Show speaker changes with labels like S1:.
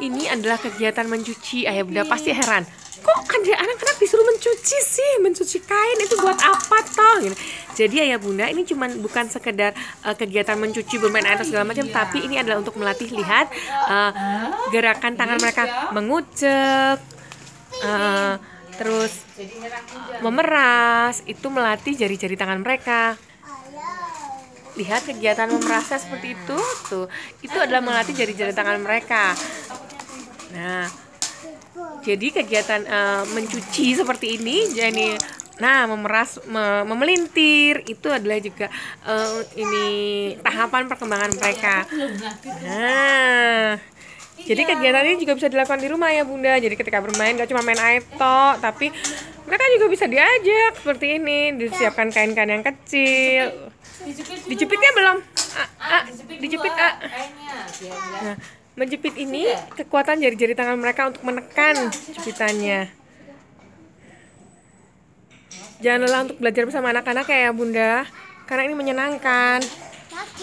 S1: Ini adalah kegiatan mencuci. Ayah eh, bunda pasti heran. Kok dia anak-anak disuruh mencuci sih? Mencuci kain itu buat apa toh? Gitu. Jadi ayah ya, bunda ini cuman bukan sekedar uh, kegiatan mencuci bermain air segala macam, iya. tapi ini adalah untuk melatih lihat uh, gerakan tangan iya. mereka
S2: mengucek. Uh, terus
S1: memeras itu melatih jari-jari tangan mereka lihat kegiatan memerasnya seperti itu tuh itu adalah melatih jari-jari tangan mereka Nah, jadi kegiatan uh, mencuci seperti ini jadi nah memeras me, memelintir itu adalah juga uh, ini tahapan perkembangan mereka. Nah, jadi kegiatan ini juga bisa dilakukan di rumah ya Bunda. Jadi ketika bermain gak cuma main air tok, tapi mereka juga bisa diajak seperti ini, disiapkan kain-kain yang kecil.
S3: Dijepitnya belum? Ah, ah, dijepit ah. Nah,
S1: Menjepit ini kekuatan jari-jari tangan mereka untuk menekan jepitannya. Jangan lelah untuk belajar bersama anak-anak ya, Bunda. Karena ini menyenangkan.